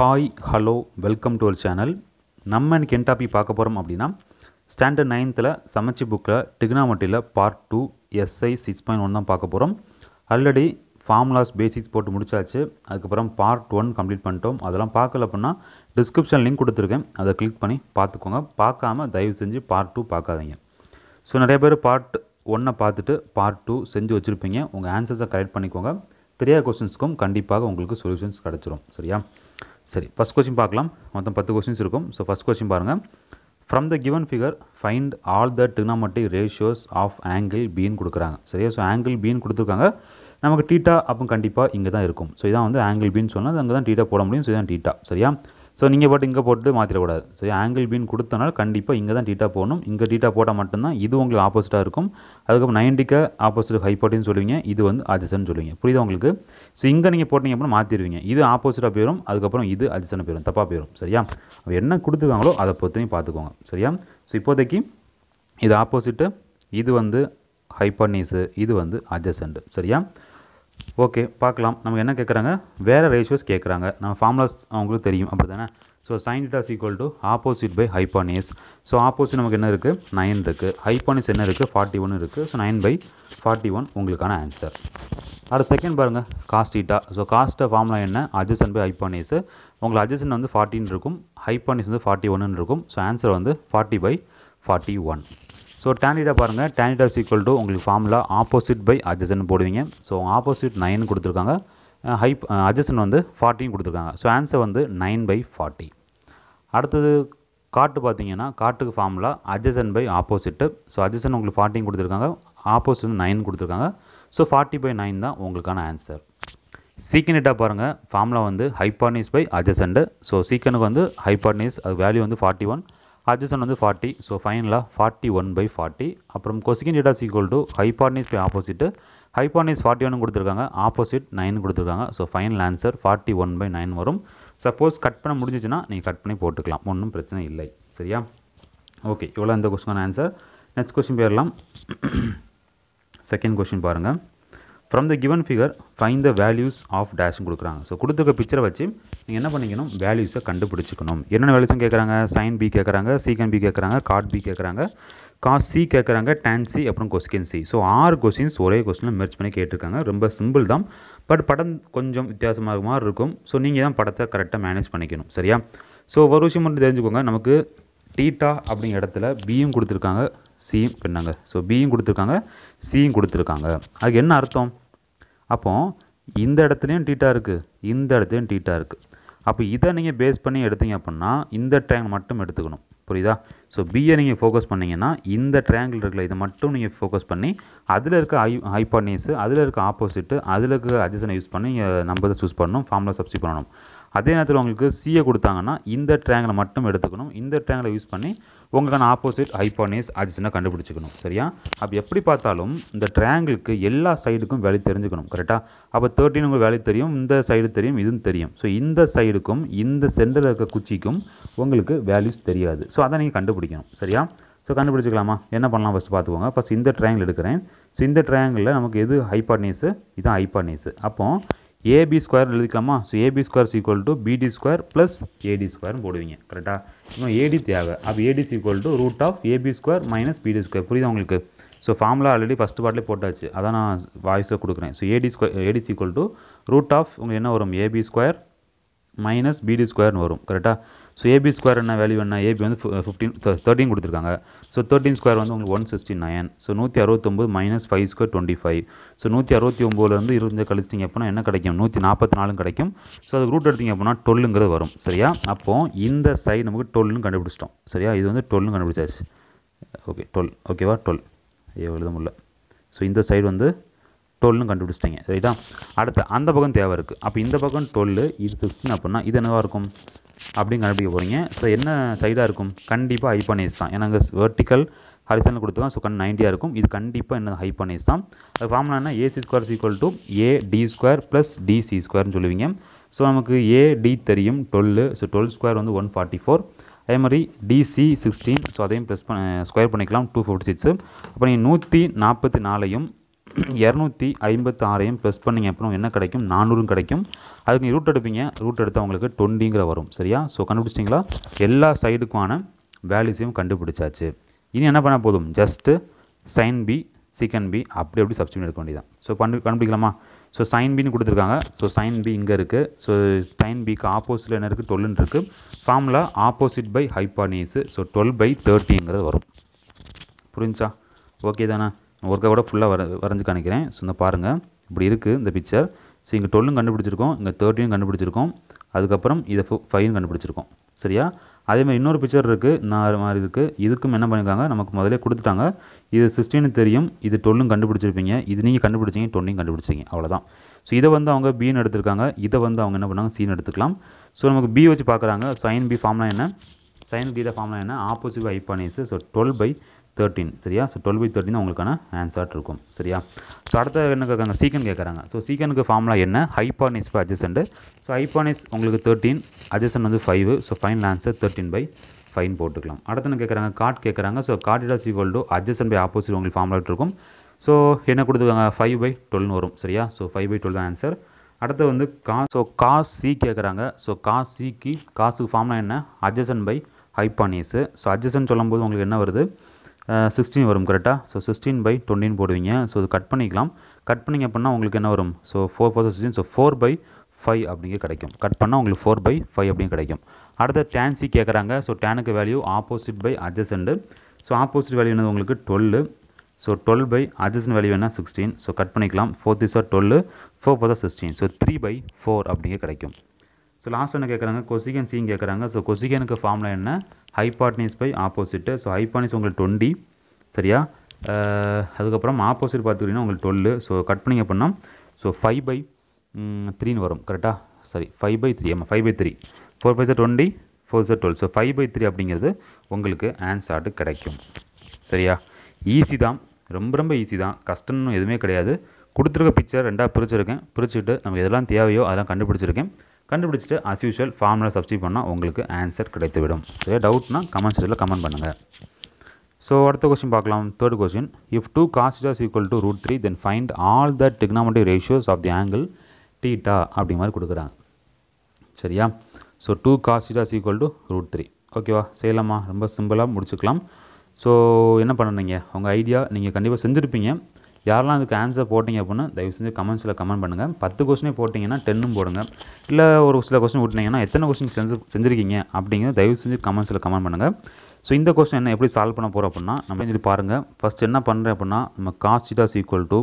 hi hello welcome to our channel நம்ம எனக்கு என் topic பார்க்க போகிறோம் அப்படின்னா ஸ்டாண்டர்ட் நைன்த்தில் சமைச்சி புக்கில் டிக்னாமட்டியில் part two SI six point one தான் பார்க்க போகிறோம் ஆல்ரெடி ஃபார்முலாஸ் பேசிக்ஸ் போட்டு முடிச்சாச்சு அதுக்கப்புறம் பார்ட் ஒன் கம்ப்ளீட் பண்ணிட்டோம் அதெல்லாம் பார்க்கல அப்படின்னா டிஸ்கிரிப்ஷன் லிங்க் கொடுத்துருக்கேன் அதை கிளிக் பண்ணி பார்த்துக்கோங்க பார்க்காம தயவு செஞ்சு பார்ட் டூ பார்க்காதீங்க ஸோ நிறைய பேர் பார்ட் ஒன்றை பார்த்துட்டு பார்ட் டூ செஞ்சு வச்சுருப்பீங்க உங்கள் ஆன்சர்ஸை கரெக்ட் பண்ணிக்கோங்க தெரியாத கொஸ்டின்ஸ்க்கும் கண்டிப்பாக உங்களுக்கு சொல்யூஷன்ஸ் கிடச்சிரும் சரியா சரி ஃபஸ்ட் கொஸ்டின் பார்க்கலாம் மொத்தம் பத்து கொஸ்டின்ஸ் இருக்கும் ஸோ ஃபஸ்ட் கொஸ்டின் பாருங்கள் from the given figure find all the trigonometric ratios of angle பீன் கொடுக்குறாங்க சரியா ஸோ ஆங்கிள் பீன் கொடுத்துருக்காங்க நமக்கு டீட்டா அப்போ கண்டிப்பாக இங்கே தான் இருக்கும் ஸோ இதான் வந்து ஆங்கிள் பீன் சொன்னால் அங்கே தான் டீட்டா போட முடியும் ஸோ இதான் டீட்டா சரியா ஸோ நீங்கள் பாட்டு இங்கே போட்டு மாற்றிடக்கூடாது ஸோ ஆங்கிள் பீன் கொடுத்தனால கண்டிப்பாக இங்கே தான் டீட்டா போகணும் இங்கே டீட்டா போட்டால் மட்டும்தான் இது உங்களுக்கு ஆப்போசிட்டாக இருக்கும் அதுக்கப்புறம் நைன்டிக்கு ஆப்போசிட் ஹைப்போட்டின்னு சொல்லுவீங்க இது வந்து அஜிசன் சொல்லுவீங்க புரியுதா உங்களுக்கு ஸோ இங்கே நீங்கள் போட்டிங்க அப்படின்னா மாற்றிடுவீங்க இது ஆப்போசிட்டாக போயிடும் அதுக்கப்புறம் இது அஜிசன் போயிடும் தப்பாக போயிடும் சரியா அப்போ என்ன கொடுத்துருக்காங்களோ அதை பொறுத்தையும் பார்த்துக்கோங்க சரியா ஸோ இப்போதைக்கு இது ஆப்போசிட்டு இது வந்து ஹைப்பர்னீஸு இது வந்து அஜசன்ட் சரியா ஓகே பார்க்கலாம் நமக்கு என்ன கேட்குறாங்க வேறு ரேஷியோஸ் கேட்குறாங்க நம்ம ஃபார்முலாஸ் அவங்களுக்கு தெரியும் அப்படி தானே so sine theta is equal to opposite by hypotenuse so opposite நமக்கு என்ன இருக்குது நைன் இருக்குது ஹைப்பானியஸ் என்ன இருக்குது ஃபார்ட்டி ஒன் இருக்குது so nine by forty one உங்களுக்கான ஆன்சர் அடுத்த செகண்ட் பாருங்கள் காஸ்டீட்டா ஸோ காஸ்ட்டை ஃபார்முலா என்ன அஜசன் பை ஹைப்பானியஸ் உங்களுக்கு அஜசன் வந்து ஃபார்ட்டின் இருக்கும் ஹைப்பானியஸ் வந்து ஃபார்ட்டி ஒன்னு இருக்கும் ஸோ ஆன்சர் வந்து forty by forty one so tan theta பாருங்கள் டேனிடா ஈக்குவல் டு உங்களுக்கு ஃபார்முலா ஆப்போசிட் பை அட்ஜசன் போடுவீங்க ஸோ ஆப்போசிட் நைன் கொடுத்துருக்காங்க ஹை அஜசன் வந்து ஃபார்ட்டியும் கொடுத்துருக்காங்க ஸோ ஆன்சர் வந்து நைன் பை ஃபார்ட்டி அடுத்தது காட்டு பார்த்தீங்கன்னா காட்டுக்கு formula adjacent by opposite so adjacent உங்களுக்கு ஃபார்ட்டியும் கொடுத்துருக்காங்க ஆப்போசிட் வந்து நைன் கொடுத்துருக்காங்க ஸோ ஃபார்ட்டி பை நைன் தான் உங்களுக்கான ஆன்சர் சீக்கனிட்டாக பாருங்கள் ஃபார்முலா வந்து ஹைப்பார்னிஸ் பை அஜசண்டு ஸோ சீக்கனுக்கு வந்து ஹைப்பார்னிஸ் அது வேல்யூ வந்து ஃபார்ட்டி ஒன் adjacent வந்து ஃபார்ட்டி ஸோ ஃபைனலாக ஃபார்ட்டி ஒன் பை ஃபார்ட்டி அப்புறம் cosec theta is equal to hypotenuse by opposite hypotenuse forty one கொடுத்துருக்காங்க ஆப்போசிட் நைன் கொடுத்துருக்காங்க so final answer forty one by nine வரும் suppose cut பண்ண முடிஞ்சிச்சுன்னா நீங்கள் கட் பண்ணி போட்டுக்கலாம் ஒன்றும் பிரச்சனை இல்லை சரியா ஓகே இவ்வளோ இந்த கொஸ்டினான ஆன்சர் நெக்ஸ்ட் கொஸ்டின் போயிடலாம் செகண்ட் கொஸ்டின் பாருங்கள் from the given figure find the values of டேஷ்னு கொடுக்குறாங்க ஸோ கொடுத்துருக்க பிக்சரை வச்சு நீங்கள் என்ன பண்ணிக்கணும் வேல்யூஸை கண்டுபிடிச்சிக்கணும் என்னென்ன வேல்யூஸும் கேட்குறாங்க சைன் பி கேட்குறாங்க சீக்கன் பி கேட்குறாங்க கார்ட் பி கேட்குறாங்க காஸ் சி கேட்குறாங்க டேன் சி அப்புறம் கொஸ்டின் சி ஸோ ஆறு கொஸ்டின்ஸ் ஒரே கொஸ்டினில் மெர்ச் பண்ணி கேட்டிருக்காங்க ரொம்ப சிம்பிள் தான் பட் படம் கொஞ்சம் வித்தியாசமாக மாதிரி இருக்கும் ஸோ நீங்கள் தான் படத்தை கரெக்டாக மேனேஜ் பண்ணிக்கணும் சரியா ஸோ ஒரு விஷயம் மட்டும் தெரிஞ்சுக்கோங்க நமக்கு டீட்டா அப்படிங்கிற இடத்துல பியும் கொடுத்துருக்காங்க சியும் என்னங்க ஸோ பியும் கொடுத்துருக்காங்க சியும் கொடுத்துருக்காங்க அதுக்கு என்ன அர்த்தம் அப்போது இந்த இடத்துலையும் டீட்டா இருக்குது இந்த இடத்துலையும் டீட்டா இருக்குது அப்போ இதை நீங்கள் பேஸ் பண்ணி எடுத்தீங்க அப்படின்னா இந்த ட்ரையாங்கிள் மட்டும் எடுத்துக்கணும் புரியுதா ஸோ பியை நீங்கள் ஃபோக்கஸ் பண்ணிங்கன்னா இந்த ட்ரையாங்கிள் இருக்குல்ல இதை மட்டும் நீங்கள் ஃபோக்கஸ் பண்ணி அதில் இருக்க ஹை ஹைபார்னியஸு அதில் இருக்க ஆப்போசிட்டு அதில் இருக்க அஜிசனை யூஸ் பண்ணி நீங்கள் நம்பரை சூஸ் பண்ணணும் ஃபார்முலா சப்ஸ்டி பண்ணணும் அதே நேரத்தில் உங்களுக்கு சிஏ கொடுத்தாங்கன்னா இந்த ட்ரையாங்கிளை மட்டும் எடுத்துக்கணும் இந்த ட்ரையாங்கிளை யூஸ் பண்ணி உங்களுக்கான ஆப்போசிட் ஹைப்போனேஸ் ஆக்சிஜனை கண்டுபிடிச்சிக்கணும் சரியா அப்போ எப்படி பார்த்தாலும் இந்த ட்ரையாங்கிளுக்கு எல்லா சைடுக்கும் வேல்யூ தெரிஞ்சுக்கணும் கரெக்டாக அப்போ தேர்ட்டின் உங்களுக்கு வேலை தெரியும் இந்த சைடு தெரியும் இதுவும் தெரியும் ஸோ இந்த சைடுக்கும் இந்த சென்டரில் இருக்க குச்சிக்கும் உங்களுக்கு வேல்யூஸ் தெரியாது ஸோ அதை நீங்கள் கண்டுபிடிக்கணும் சரியா ஸோ கண்டுபிடிச்சிக்கலாமா என்ன பண்ணலாம் ஃபஸ்ட்டு பார்த்துக்கோங்க ஃபஸ்ட் இந்த ட்ரையாங்கிள் எடுக்கிறேன் ஸோ இந்த ட்ரையாங்கிளில் நமக்கு எது ஹைப்பாட்னேஸு இதுதான் ஹைப்பாட்னேஸு அப்போது ஏபி ஸ்கொயர் எழுதிக்கலாமா so AB square equal to BD square plus AD ஸ்கொயர்னு போடுவீங்க கரெக்டாக இன்னும் ஏடி தேவை அப்போ AD equal to root of AB square minus BD square புரியுதா உங்களுக்கு ஸோ ஃபார்முலா ஆல்ரெடி ஃபஸ்ட் பார்ட்லேயே போட்டாச்சு அதான் நான் வாய்ஸை கொடுக்குறேன் so AD square AD equal to root of உங்களுக்கு என்ன வரும் ஏபி ஸ்கொயர் மைனஸ் பிடி ஸ்கொயர்னு வரும் கரெக்டாக ஸோ ஏபி ஸ்கொயர் என்ன வேல்யூ என்ன ஏபி வந்து ஃபிஃப்டீன் தேர்ட்டின் கொடுத்துருக்காங்க ஸோ தேர்ட்டின் ஸ்கொயர் வந்து உங்களுக்கு ஒன் சிக்ஸ்டி நைன் ஸோ நூற்றி அறுபத்தொம்பது minus five square twenty five so நூற்றி அறுபத்தி ஒம்போதுலேருந்து இருபது கழிச்சிங்க அப்படின்னா என்ன கிடைக்கும் நூற்றி நாற்பத்தி நாலும் கிடைக்கும் ஸோ அதுக்கு ரூட் எடுத்திங்க அப்படின்னா டொல்லுங்கிறது வரும் சரியா அப்போது இந்த சைடு நமக்கு டொல்னு கண்டுபிடிச்சிட்டோம் சரியா இது வந்து டொல்னு கண்டுபிடிச்சாச்சு ஓகே டொல் ஓகேவா டொல் ஐயோ எழுத முடியல ஸோ இந்த சைடு வந்து டுவெல்னு கண்டுபிடிச்சிட்டிங்க சரிதா அடுத்து அந்த பக்கம் தேவை இருக்குது அப்போ இந்த பக்கம் டுவெல் இது ஃபிஃப்டின் அப்படின்னா இது என்னவாக இருக்கும் அப்படின்னு கண்டுபிடிக்க போகிறீங்க ஸோ என்ன சைடாக இருக்கும் கண்டிப்பாக பண்ணேஸ் தான் ஏன்னா அங்கே வெர்டிக்கல் ஹரிசனில் கொடுத்துருக்கோம் ஸோ கண் நைன்ட்டியாக இருக்கும் இது கண்டிப்பாக என்ன பண்ணேஸ் தான் அது என்ன AC square equal to A D square plus DC ஸ்கொயர்னு சொல்லுவீங்க ஸோ நமக்கு ஏ டி தெரியும் டுவெல் ஸோ டுவெல் ஸ்கொயர் வந்து ஒன் ஃபார்ட்டி ஃபோர் அதே மாதிரி டிசி சிக்ஸ்டீன் ஸோ அதையும் ப்ளஸ் பண்ண ஸ்கொயர் பண்ணிக்கலாம் டூ ஃபிஃப்டி சிக்ஸு அப்புறம் நூற்றி நாற்பத்தி நாலையும் இரநூத்தி ஐம்பத்தி ஆறையும் ப்ளஸ் பண்ணிங்க அப்புறம் என்ன கிடைக்கும் நானூறும் கிடைக்கும் அதுக்கு நீங்கள் ரூட் எடுப்பீங்க ரூட் எடுத்தால் உங்களுக்கு டுவெண்ட்டிங்கிற வரும் சரியா ஸோ கண்டுபிடிச்சிட்டிங்களா எல்லா சைடுக்குமான வேல்யூஸையும் கண்டுபிடிச்சாச்சு இனி என்ன பண்ண போதும் just sine B secant B அப்படி அப்படி சப்ஸ்டியூட் எடுக்க வேண்டியதான் ஸோ பண்ணி கண்டுபிடிக்கலாமா ஸோ சைன் பின்னு கொடுத்துருக்காங்க ஸோ சைன் பி இங்கே இருக்குது ஸோ சைன் பிக்கு ஆப்போசிட்டில் என்ன இருக்குது டொல்லுன்னு இருக்குது formula opposite by hypotenuse so twelve by தேர்ட்டிங்கிறது வரும் புரிஞ்சா ஓகே தானே கூட ஃபுல்லாக வர வரைஞ்சி காணிக்கிறேன் ஸோ இந்த பாருங்கள் இப்படி இருக்குது இந்த பிக்சர் ஸோ இங்கே டுவெல்லும் கண்டுபிடிச்சிருக்கோம் இங்கே தேர்ட்டியும் கண்டுபிடிச்சிருக்கோம் அதுக்கப்புறம் இதை ஃபைவ்னு கண்டுபிடிச்சிருக்கோம் சரியா அதேமாதிரி இன்னொரு பிக்சர் இருக்குது நான் மாதிரி இருக்குது இதுக்கும் என்ன பண்ணியிருக்காங்க நமக்கு முதலே கொடுத்துட்டாங்க இது சிக்ஸ்டீனு தெரியும் இது டொல்லும் கண்டுபிடிச்சிருப்பீங்க இது நீங்கள் கண்டுபிடிச்சிங்க டொன்னையும் கண்டுபிடிச்சிங்க அவ்வளோதான் ஸோ இதை வந்து அவங்க பின்னு எடுத்திருக்காங்க இதை வந்து அவங்க என்ன பண்ணாங்க சீன் எடுத்துக்கலாம் ஸோ நமக்கு பி வச்சு பார்க்குறாங்க சைன் பி ஃபார்ம்லாம் என்ன சைன் தான் ஃபார்ம்லாம் என்ன opposite by hypotenuse so twelve by thirteen சரியா ஸோ டுவெல் பை தேர்ட்டின் உங்களுக்கான ஆன்சர் இருக்கும் சரியா ஸோ அடுத்த என்ன கேட்குறாங்க சீக்கன் கேட்குறாங்க ஸோ சீக்கனுக்கு ஃபார்முலா என்ன hypotenuse by adjacent so hypotenuse உங்களுக்கு தேர்ட்டின் அட்ஜசன்ட் வந்து five so final answer thirteen by five போட்டுக்கலாம் அடுத்த என்ன கேட்குறாங்க காட் கேட்குறாங்க so cot theta is equal to adjacent by opposite உங்களுக்கு ஃபார்முலா இருக்கும் ஸோ என்ன கொடுத்துருக்காங்க ஃபைவ் பை டுவெல்னு வரும் சரியா ஸோ ஃபைவ் பை டுவெல் தான் ஆன்சர் அடுத்து வந்து கா ஸோ காஸ் சி கேட்குறாங்க ஸோ காஸ் சிக்கு காசுக்கு ஃபார்ம்லாம் என்ன adjacent by hypotenuse so adjacent சொல்லும்போது உங்களுக்கு என்ன வருது சிக்ஸ்டீன் வரும் கரெக்டாக ஸோ சிக்ஸ்டீன் பை டுவெண்ட்டின் போடுவீங்க ஸோ இது கட் பண்ணிக்கலாம் கட் பண்ணிங்க அப்படின்னா உங்களுக்கு என்ன வரும் so four four sixteen so four by five அப்படிங்க கிடைக்கும் கட் பண்ணால் உங்களுக்கு ஃபோர் பை ஃபைவ் அப்படின்னு கிடைக்கும் அடுத்த டேன்சி கேட்குறாங்க ஸோ டேனுக்கு value opposite by adjacent so opposite value என்னது உங்களுக்கு twelve so twelve by adjacent value என்ன சிக்ஸ்டீன் ஸோ கட் பண்ணிக்கலாம் four this twelve four four four sixteen so three by four அப்படிங்க கிடைக்கும் ஸோ லாஸ்ட் ஒன்று கேட்குறாங்க கொசிகன் சீன் கேட்குறாங்க ஸோ கொசிகனுக்கு ஃபார்மில் என்ன hypotenuse by opposite so hypotenuse உங்களுக்கு டுவெண்ட்டி சரியா அதுக்கப்புறம் ஆப்போசிட் பார்த்துக்கிட்டிங்கன்னா உங்களுக்கு டுவெல்லு ஸோ கட் பண்ணிங்க அப்படின்னா ஸோ ஃபைவ் பை த்ரீன்னு வரும் கரெக்டாக சாரி ஃபைவ் பை த்ரீ ஆமாம் five by three four five sir twenty four sir twelve so five by three அப்படிங்கிறது உங்களுக்கு ஆன்சார்டு கிடைக்கும் சரியா ஈஸி தான் ரொம்ப ரொம்ப ஈஸி தான் கஷ்டம்னு எதுவுமே கிடையாது கொடுத்துருக்க பிக்சர் ரெண்டாக பிரிச்சுருக்கேன் பிரிச்சுட்டு நமக்கு எதெல்லாம் தேவையோ அதெல்லாம் கண்டுபிடிச்சிருக்கேன் கண்டுபிடிச்சிட்டு அஸ் யூஷுவல் ஃபார்முலா சப்ஸ்டியூட் பண்ணால் உங்களுக்கு ஆன்சர் கிடைத்துவிடும் ஸோ டவுட்னா கமெண்ட் செட்டில் கமெண்ட் பண்ணுங்கள் ஸோ அடுத்த கொஸ்டின் பார்க்கலாம் third question if two cos equal to root three then find all the trigonometric ratios of the angle theta அப்படி மாதிரி கொடுக்குறாங்க சரியா so two cos equal to root three ஓகேவா செய்யலாமா ரொம்ப சிம்பிளாக முடிச்சுக்கலாம் ஸோ என்ன பண்ணணுங்க உங்கள் ஐடியா நீங்கள் கண்டிப்பாக செஞ்சுருப்பீங்க யாரெல்லாம் இதுக்கு ஆன்சர் போட்டிங்க அப்படின்னா தயவு செஞ்சு கமெண்ட்ஸில் கமெண்ட் பண்ணுங்கள் பத்து கொஸ்டினே போட்டிங்கன்னா டென்னும் போடுங்க இல்லை ஒரு சில கொஸ்டின் விட்டிங்கன்னா எத்தனை கொஸ்டின் செஞ்சு செஞ்சுருக்கீங்க அப்படிங்கிறது தயவு செஞ்சு கமெண்ட்ஸில் கமெண்ட் பண்ணுங்கள் ஸோ இந்த கொஸ்டின் என்ன எப்படி சால்வ் பண்ண போகிறோம் அப்படின்னா நம்ம சொல்லி பாருங்கள் ஃபஸ்ட் என்ன பண்ணுறேன் அப்படின்னா நம்ம cos theta is equal to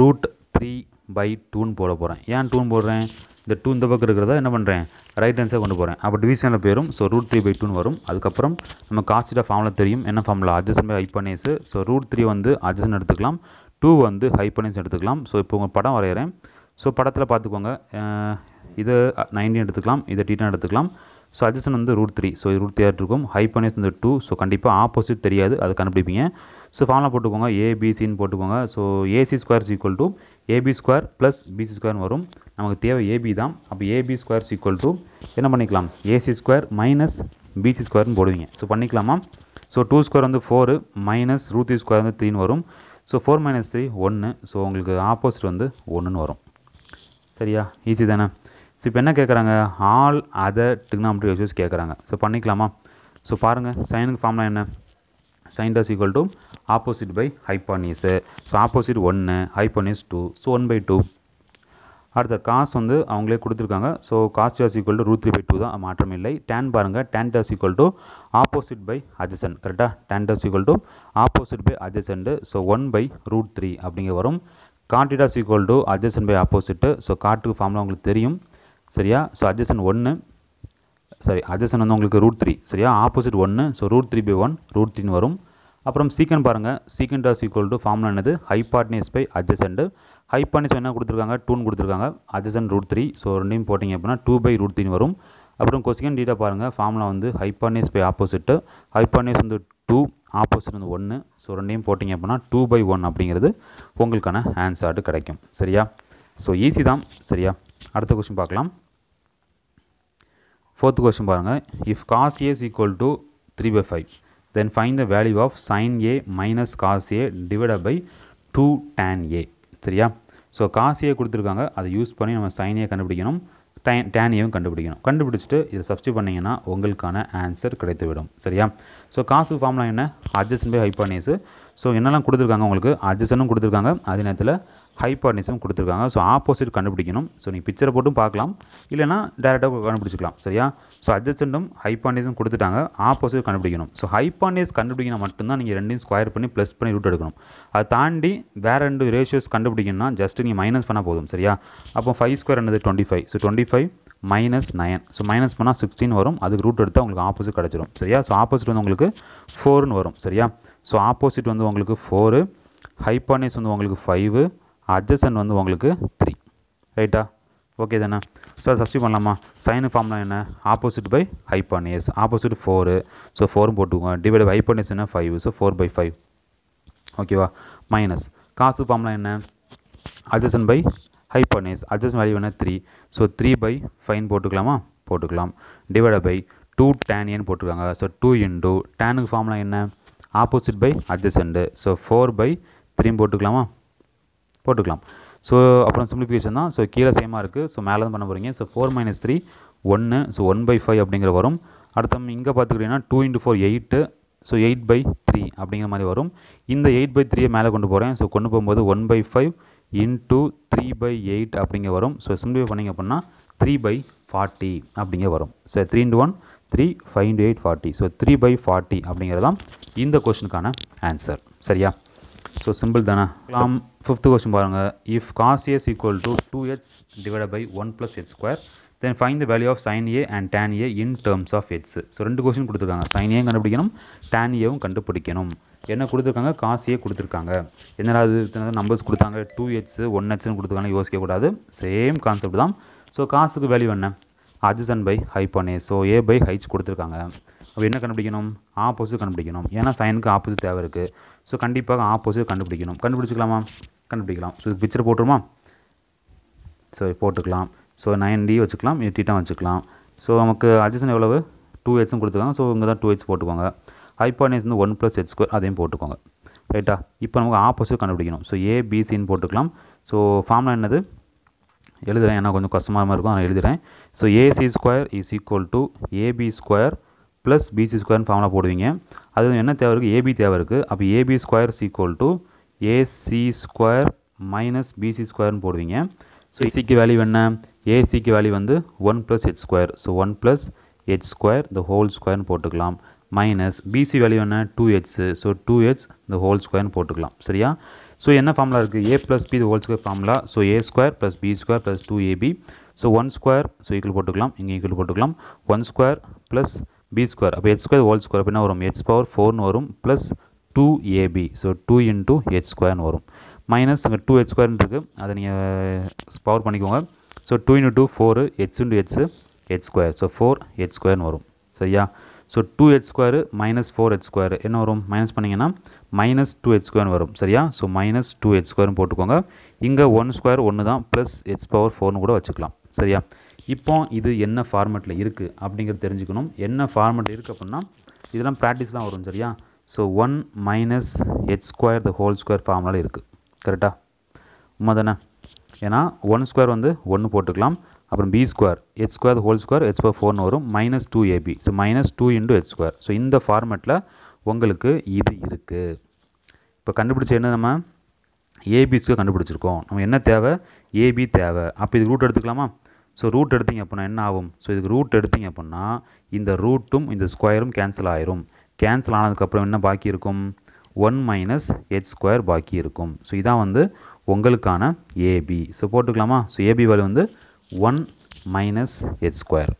root three by டூன்னு போட போகிறேன் ஏன் டூன் போடுறேன் இந்த டூ இந்த பக்கம் இருக்கிறதா என்ன பண்ணுறேன் ரைட் ஹேண்ட்ஸாக கொண்டு போகிறேன் அப்போ டிவிஷனில் போயிடும் ஸோ ரூட் த்ரீ பை டூன்னு வரும் அதுக்கப்புறம் நம்ம காசிட ஃபார்மில் தெரியும் என்ன ஃபார்மில் adjacent by hypotenuse so root three வந்து அட்ஜஸ்ட் எடுத்துக்கலாம் டூ வந்து பண்ணேஸ் எடுத்துக்கலாம் ஸோ இப்போ உங்கள் படம் வரைகிறேன் ஸோ படத்தில் பார்த்துக்கோங்க இது நைன்டீன் எடுத்துக்கலாம் இதை டீட்டன் எடுத்துக்கலாம் ஸோ அட்ஜஸ்டன் வந்து root three so root three இருக்கும் பண்ணேஸ் வந்து டூ ஸோ கண்டிப்பாக ஆப்போசிட் தெரியாது அது கண்டுபிடிப்பீங்க ஸோ ஃபார்மில் போட்டுக்கோங்க ஏபிசின்னு போட்டுக்கோங்க so AC square is equal to AB square plus BC ஸ்கொயர்னு வரும் நமக்கு தேவை ஏபி தான் அப்போ ஏபி ஸ்கொயர் ஈக்குவல் டு என்ன பண்ணிக்கலாம் ஏசி ஸ்கொயர் மைனஸ் பிசி ஸ்கொயர்னு போடுவீங்க ஸோ பண்ணிக்கலாமா ஸோ டூ ஸ்கொயர் வந்து ஃபோரு மைனஸ் ரூத்தி ஸ்கொயர் வந்து த்ரீன்னு வரும் ஸோ ஃபோர் மைனஸ் த்ரீ ஒன்று ஸோ உங்களுக்கு ஆப்போசிட் வந்து ஒன்றுன்னு வரும் சரியா ஈஸி தானே ஸோ இப்போ என்ன கேட்குறாங்க ஆல் அதர் டிக்னாமெட்ரி ரேஷியோஸ் கேட்குறாங்க ஸோ பண்ணிக்கலாமா ஸோ பாருங்கள் சைனுக்கு ஃபார்ம்லாம் என்ன sine does equal to opposite by hypotenuse so opposite ஒன்று hypotenuse two so one by two அடுத்த காசு வந்து அவங்களே கொடுத்துருக்காங்க so cos is equal to root three by two தான் மாற்றம் இல்லை டேன் பாருங்கள் tan theta is equal to opposite by adjacent கரெக்டாக tan theta is equal to opposite by adjacent so one by root three அப்படிங்க வரும் cot theta is equal to adjacent by opposite so காட்டுக்கு ஃபார்ம்லாம் உங்களுக்கு தெரியும் சரியா ஸோ அஜசன் ஒன்று சாரி அஜசன் வந்து உங்களுக்கு ரூட் த்ரீ சரியா ஆப்போசிட் ஒன்று so root three by one root த்ரீன்னு வரும் அப்புறம் சீக்கன் பாருங்கள் சீக்கன் டாஸ் ஈக்குவல் டு ஃபார்ம்லாம் என்னது ஹைபாட்னியஸ் பை அஜசன்டு ஹைப்பானிஸ் என்ன கொடுத்துருக்காங்க டூன் கொடுத்துருக்காங்க அட்ஜசன் ரூட் த்ரீ ஸோ ரெண்டையும் போட்டிங்க அப்படின்னா டூ பை ரூட் த்ரீ வரும் அப்புறம் கொஸ்டின் டீட்டாக பாருங்கள் ஃபார்முலா வந்து ஹைப்பானேஸ் பை ஆப்போசிட்டு ஹைப்பானேஸ் வந்து டூ ஆப்போசிட் வந்து ஒன்று ஸோ ரெண்டையும் போட்டிங்க அப்படின்னா டூ பை ஒன் அப்படிங்கிறது உங்களுக்கான ஆன்சர்டு கிடைக்கும் சரியா ஸோ ஈஸி தான் சரியா அடுத்த கொஸ்டின் பார்க்கலாம் ஃபோர்த்து கொஸ்டின் பாருங்கள் if cos A equal to three by five then find the value of sine A minus cos A divided by two tan A சரியா ஸோ காசியை கொடுத்துருக்காங்க அதை யூஸ் பண்ணி நம்ம சைனையை கண்டுபிடிக்கணும் டே டேனியும் கண்டுபிடிக்கணும் கண்டுபிடிச்சிட்டு இதை சப்ஸ்டி பண்ணிங்கன்னா உங்களுக்கான ஆன்சர் கிடைத்துவிடும் சரியா ஸோ காசு ஃபார்ம்லாம் என்ன அட்ஜஸ்ட் பை ஹைப்பானியஸு ஸோ என்னெல்லாம் கொடுத்துருக்காங்க உங்களுக்கு அட்ஜஸ்டனும் கொடுத்துருக்காங்க அதே நேரத்தில் ஹைப்பார்னிசம் கொடுத்துருக்காங்க ஸோ ஆப்போசிட் கண்டுபிடிக்கணும் ஸோ நீங்கள் பிக்சரை போட்டும் பார்க்கலாம் இல்லைனா டேரெக்டாக கண்டுபிடிச்சிக்கலாம் சரியா ஸோ அட்ஜஸ்டண்டும் ஹைப்பார்னிசம் கொடுத்துட்டாங்க ஆப்போசிட் கண்டுபிடிக்கணும் ஸோ ஹைப்பார்னிஸ் கண்டுபிடிக்கணும் மட்டும்தான் நீங்கள் ரெண்டையும் ஸ்கொயர் பண்ணி ப்ளஸ் பண்ணி ரூட் எடுக்கணும் அதை தாண்டி வேறு ரெண்டு ரேஷியோஸ் கண்டுபிடிக்கணும்னா ஜஸ்ட் நீங்கள் மைனஸ் பண்ணால் போதும் சரியா அப்போ ஃபைவ் ஸ்கொயர் என்னது twenty five so twenty five minus nine so minus பண்ணால் சிக்ஸ்டீன் வரும் அதுக்கு ரூட் எடுத்தால் உங்களுக்கு ஆப்போசிட் கிடச்சிரும் சரியா ஸோ ஆப்போசிட் வந்து உங்களுக்கு ஃபோர்னு வரும் சரியா ஸோ ஆப்போசிட் வந்து உங்களுக்கு ஃபோரு ஹைப்பானிஸ் வந்து உங்களுக்கு ஃபைவு அட்ஜசன் வந்து உங்களுக்கு த்ரீ ரைட்டா ஓகே தானே ஸோ சப்ஸ்டியூட் பண்ணலாமா சைனு ஃபார்ம்லாம் என்ன opposite by hypotenuse opposite four so ஃபோரும் போட்டுக்கோங்க டிவைட் பை என்ன five so four by five ஓகேவா மைனஸ் காசு ஃபார்ம்லாம் என்ன adjacent by hypotenuse adjacent value என்ன three so three by five போட்டுக்கலாமா போட்டுக்கலாம் டிவைட் பை டூ டேன் ஏன்னு ஸோ டூ இன்டூ டேனுக்கு ஃபார்ம்லாம் என்ன opposite by adjacent so four by three போட்டுக்கலாமா போட்டுக்கலாம் ஸோ அப்புறம் சிம்பிளிஃபிகேஷன் தான் ஸோ கீழே சேமாக இருக்குது ஸோ மேலே தான் பண்ண போகிறீங்க ஸோ ஃபோர் மைனஸ் த்ரீ ஒன்று ஸோ ஒன் பை ஃபைவ் அப்படிங்கிற வரும் அடுத்த இங்கே பார்த்துக்கிட்டிங்கன்னா two into four eight so eight by three அப்படிங்கிற மாதிரி வரும் இந்த எயிட் பை த்ரீயை மேலே கொண்டு போகிறேன் ஸோ கொண்டு போகும்போது one by five into three by eight அப்படிங்க வரும் ஸோ சிம்பிளிஃபை பண்ணிங்க அப்படின்னா த்ரீ பை ஃபார்ட்டி அப்படிங்க வரும் so three into one three five into eight forty so three by forty அப்படிங்கிறதான் இந்த கொஷனுக்கான ஆன்சர் சரியா ஸோ சிம்பிள் தானே நாம் ஃபிஃப்த் கொஸ்டின் பாருங்கள் if cos A is equal to two H divide by one plus H square then find the value of sine A and tan A in terms of H so ரெண்டு கொஸ்டின் கொடுத்துருக்காங்க sine A கண்டுபிடிக்கணும் tan ஏவும் கண்டுபிடிக்கணும் என்ன கொடுத்துருக்காங்க காசு கொடுத்துருக்காங்க என்னடா அது நம்பர்ஸ் கொடுத்தாங்க டூ ஹெச் ஒன் ஹெச்னு கொடுத்துருக்காங்க யோசிக்கக்கூடாது சேம் கான்செப்ட் தான் ஸோ காசுக்கு வேல்யூ என்ன அஜசன் பை ஹை hypotenuse so A by H கொடுத்துருக்காங்க அப்போ என்ன கண்டுபிடிக்கணும் ஆப்போசிட் கண்டுபிடிக்கணும் ஏன்னா சைனுக்கு ஆப்போசிட் தேவை இருக்குது ஸோ கண்டிப்பாக ஆப்போசிட் கண்டுபிடிக்கணும் கண்டுபிடிச்சிக்கலாமா கண்டுபிடிக்கலாம் ஸோ இது பிக்சர் போட்டுருமா ஸோ போட்டுக்கலாம் ஸோ நைன் டி வச்சுக்கலாம் எயிட்டா வச்சுக்கலாம் ஸோ நமக்கு அட்ஜஸ்டன் எவ்வளவு டூ ஹெச்னு கொடுத்துருக்காங்க ஸோ இங்கே தான் டூ ஹெச் போட்டுக்கோங்க ஹைப்பானிஸ் வந்து ஒன் ப்ளஸ் ஹெச் ஸ்கொயர் அதையும் போட்டுக்கோங்க ரைட்டா இப்போ நமக்கு ஆப்போசிட் கண்டுபிடிக்கணும் ஸோ ஏ பிசின்னு போட்டுக்கலாம் ஸோ ஃபார்ம்லாம் என்னது எழுதுகிறேன் ஏன்னா கொஞ்சம் கஷ்டமாக இருக்கும் நான் எழுதுகிறேன் so AC square is equal to AB square plus BC ஸ்கொயர்னு ஃபார்ம்லாம் போடுவீங்க அது என்ன தேவை இருக்குது ஏபி தேவை இருக்குது அப்போ AB square is equal to AC square minus BC ஸ்கொயர்னு போடுவீங்க ஸோ ஏசிக்கு வேல்யூ என்ன ஏசிக்கு வேல்யூ வந்து one plus H square so one plus H square இந்த ஹோல் ஸ்கொயர்னு போட்டுக்கலாம் மைனஸ் பிசி வேல்யூ என்ன two H so two H இந்த ஹோல் ஸ்கொயர்னு போட்டுக்கலாம் சரியா ஸோ என்ன ஃபார்ம்லா இருக்குது A plus B whole square formula so A square plus B square plus two AB so one square so equal போட்டுக்கலாம் இங்கே equal போட்டுக்கலாம் one square plus B square அப்போ ஹெச் ஸ்கொயர் ஹோல் ஸ்கொயர் அப்படின்னா வரும் H power ஃபோர்னு வரும் plus two AB so two into H ஸ்கொயர்னு வரும் மைனஸ் இங்கே டூ ஹெச் ஸ்கொயர்னு இருக்குது அதை நீங்கள் பவர் uh, பண்ணிக்கோங்க so two into two four H into H H square so four H ஸ்கொயர்னு வரும் சரியா so two H square minus four H square என்ன வரும் மைனஸ் பண்ணிங்கன்னா மைனஸ் டூ ஹெச் ஸ்கொயர்னு வரும் சரியா ஸோ மைனஸ் டூ ஹெச் ஸ்கொயர்னு போட்டுக்கோங்க இங்கே ஒன் ஸ்கொயர் ஒன்று தான் ப்ளஸ் ஹெச் பவர் ஃபோர்னு கூட வச்சுக்கலாம் சரியா இப்போ இது என்ன ஃபார்மெட்டில் இருக்குது அப்படிங்கிறது தெரிஞ்சுக்கணும் என்ன ஃபார்மெட் இருக்குது அப்படின்னா இதெல்லாம் ப்ராக்டிஸ்லாம் வரும் சரியா so one minus H square the whole square ஃபார்மெலாம் இருக்குது கரெக்டாக உண்மை தானே ஏன்னா ஒன் ஸ்கொயர் வந்து ஒன்று போட்டுக்கலாம் அப்புறம் B square H square whole square H four ஃபோர்னு வரும் minus two AB so minus two into H square so இந்த ஃபார்மெட்டில் உங்களுக்கு இது இருக்குது இப்போ கண்டுபிடிச்ச என்ன நம்ம ஏபி ஸ்கொயர் கண்டுபிடிச்சிருக்கோம் நம்ம என்ன தேவை ஏபி தேவை அப்போ இது ரூட் எடுத்துக்கலாமா ஸோ ரூட் எடுத்தீங்க அப்படின்னா என்ன ஆகும் ஸோ இதுக்கு ரூட் எடுத்தீங்க அப்படின்னா இந்த ரூட்டும் இந்த ஸ்கொயரும் கேன்சல் ஆயிரும் கேன்சல் ஆனதுக்கப்புறம் என்ன பாக்கி இருக்கும் ஒன் மைனஸ் ஹெச் ஸ்கொயர் பாக்கி இருக்கும் ஸோ இதான் வந்து உங்களுக்கான ஏபி ஸோ போட்டுக்கலாமா ஸோ ஏபி வேல்யூ வந்து ஒன் மைனஸ் ஹெச் ஸ்கொயர்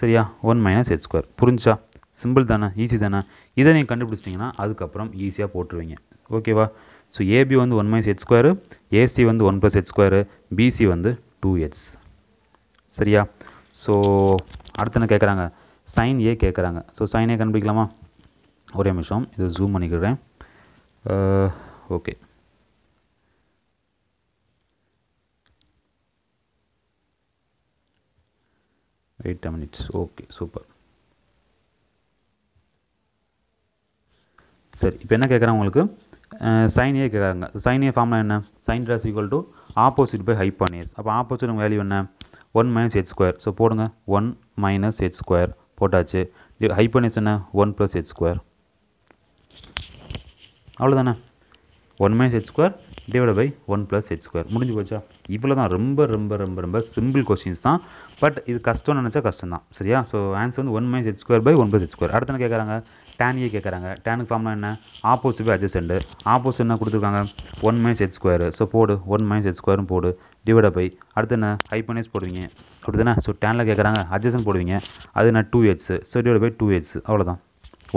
சரியா ஒன் மைனஸ் ஹெச் ஸ்கொயர் புரிஞ்சா சிம்பிள் தானே ஈஸி தானே இதை நீங்கள் கண்டுபிடிச்சிட்டிங்கன்னா அதுக்கப்புறம் ஈஸியாக போட்டுருவீங்க ஓகேவா ஸோ ஏபி வந்து one minus H square AC வந்து one plus H square BC வந்து டூ ஹெச் சரியா ஸோ அடுத்தன கேட்குறாங்க சைன் ஏ கேட்குறாங்க ஸோ சைன் ஏ கண்டுபிடிக்கலாமா ஒரே நிமிஷம் இதை ஜூம் பண்ணிக்கிறேன் okay eight minutes okay super சரி இப்போ என்ன கேட்குறேன் உங்களுக்கு சைன் ஏ கேட்குறாங்க சைன் ஏ ஃபார்முலா என்ன sine theta equal to opposite by hypotenuse அப்போ ஆப்போசிட் வேல்யூ என்ன one minus H square so போடுங்க ஒன் மைனஸ் ஹெச் ஸ்கொயர் போட்டாச்சு ஹைப்பானியஸ் என்ன ஒன் ப்ளஸ் ஹெச் ஸ்கொயர் அவ்வளோதானே one minus H square divide by one plus H square முடிஞ்சு போச்சா இவ்வளோ தான் ரொம்ப ரொம்ப ரொம்ப ரொம்ப சிம்பிள் கொஸ்டின்ஸ் தான் பட் இது கஷ்டம்னு நினச்சா கஷ்டம் தான் சரியா ஸோ ஆன்சர் வந்து one minus H square by one plus H square அடுத்தன கேட்குறாங்க டேனியே கேட்குறாங்க டேனுக்கு ஃபார்ம்லாம் என்ன ஆப்போசிட் போய் அட்ஜஸ்டென்ட் ஆப்போசிட் என்ன கொடுத்துருக்காங்க one minus H square so போடு ஒன் மைனஸ் எச் ஸ்கொயரும் போடு டிவைட் பை அடுத்து என்ன ஹைப்பனைஸ் போடுவீங்க அப்படி தானே ஸோ டேனில் கேட்குறாங்க அட்ஜஸ்டன் போடுவீங்க அது என்ன two H so divide by two H அவ்வளோதான்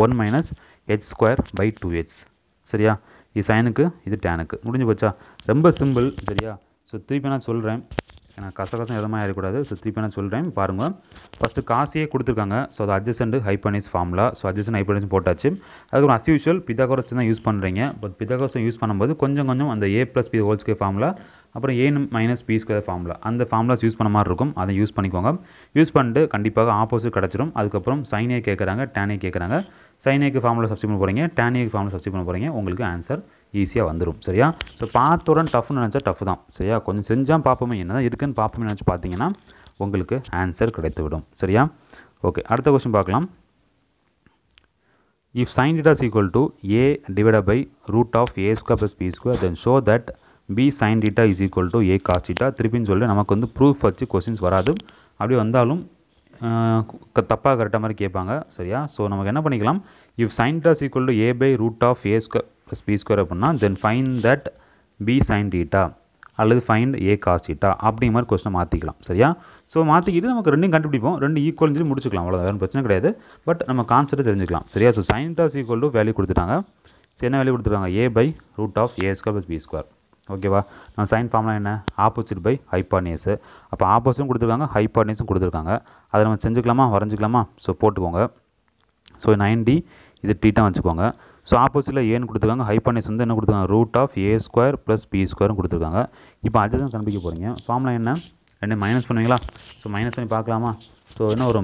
one minus H square by two H சரியா இது சைனுக்கு இது டேனுக்கு முடிஞ்சு போச்சா ரொம்ப சிம்பிள் சரியா ஸோ திருப்பி நான் சொல்கிறேன் ஏன்னா கசகசம் எதமாக ஆகிடக்கூடாது ஸோ திருப்பி நான் சொல்கிறேன் பாருங்கள் ஃபஸ்ட்டு காசியே கொடுத்துருக்காங்க ஸோ அது adjacent hypotenuse formula so adjacent hypotenuse போட்டாச்சு அதுக்கப்புறம் அஸ்யூஷுவல் பிதாகோரஸ் தான் யூஸ் பண்ணுறீங்க பட் பிதாகோரஸ் யூஸ் பண்ணும்போது கொஞ்சம் கொஞ்சம் அந்த A plus B whole square formula அப்புறம் A minus B square formula அந்த ஃபார்முலாஸ் யூஸ் பண்ண மாதிரி இருக்கும் அதை யூஸ் பண்ணிக்கோங்க யூஸ் பண்ணிட்டு கண்டிப்பாக ஆப்போசிட் கிடச்சிரும் அதுக்கப்புறம் சைனே கேட்குறாங்க டேனே கேட்குறாங்க சைனேக்கு ஃபார்முலா சப்ஸ்டியூட் பண்ண போகிறீங்க டேனேக்கு ஃபார்முலா சப்ஸ்டியூட் பண்ண போகிறீங்க உங்களுக்கு ஆன்சர் ஈஸியாக வந்துடும் சரியா ஸோ பார்த்தோடன் டஃப்னு நினச்சா டஃப் தான் சரியா கொஞ்சம் செஞ்சால் பார்ப்போமே என்ன தான் இருக்குதுன்னு பார்ப்போமே நினச்சி பார்த்தீங்கன்னா உங்களுக்கு ஆன்சர் கிடைத்து விடும் சரியா ஓகே அடுத்த கொஸ்டின் பார்க்கலாம் if sine theta equal to A divide by root of A square plus B square then show that B sine theta is equal to A cos theta திருப்பின்னு சொல்லி நமக்கு வந்து ப்ரூஃப் வச்சு கொஸ்டின்ஸ் வராது அப்படி வந்தாலும் தப்பாக கரெக்டாக மாதிரி கேட்பாங்க சரியா ஸோ நமக்கு என்ன பண்ணிக்கலாம் if sine theta equal to A by root of A square plus B square அப்படின்னா then find that B sine theta அல்லது ஃபைன் ஏ காஸ் டீட்டா அப்படிங்கிற மாதிரி கொஸ்டினை மாற்றிக்கலாம் சரியா ஸோ மாற்றிக்கிட்டு நமக்கு ரெண்டும் கண்டுபிடிப்போம் ரெண்டு ஈக்குவல் சொல்லி முடிச்சுக்கலாம் அவ்வளோ வேறு பிரச்சனை கிடையாது பட் நம்ம கான்செப்ட் தெரிஞ்சுக்கலாம் சரியா so sine theta equal to value கொடுத்துட்டாங்க ஸோ என்ன வேல்யூ கொடுத்துருக்காங்க A by root of A square plus B square ஓகேவா நம்ம சைன் ஃபார்ம்லாம் என்ன ஆப்போசிட் பை ஹைப்பானியஸு அப்போ ஆப்போசிட்டும் கொடுத்துருக்காங்க ஹைப்பானியஸும் கொடுத்துருக்காங்க அதை நம்ம செஞ்சுக்கலாமா வரைஞ்சிக்கலாமா ஸோ போட்டுக்கோங்க ஸோ நைன்டி இது டீட்டாக வச்சுக்கோங்க ஸோ ஆப்போசிட்டில் ஏன்னு கொடுத்துருக்காங்க ஹைப்பர்னஸ் வந்து என்ன கொடுத்துருக்காங்க root of A square plus B ஸ்கொயரும் கொடுத்துருக்காங்க இப்போ அதுதான் கண்டுபிடிக்க போகிறீங்க ஃபார்முலா என்ன ரெண்டு மைனஸ் பண்ணுவீங்களா ஸோ மைனஸ் பண்ணி பார்க்கலாமா ஸோ என்ன ஒரு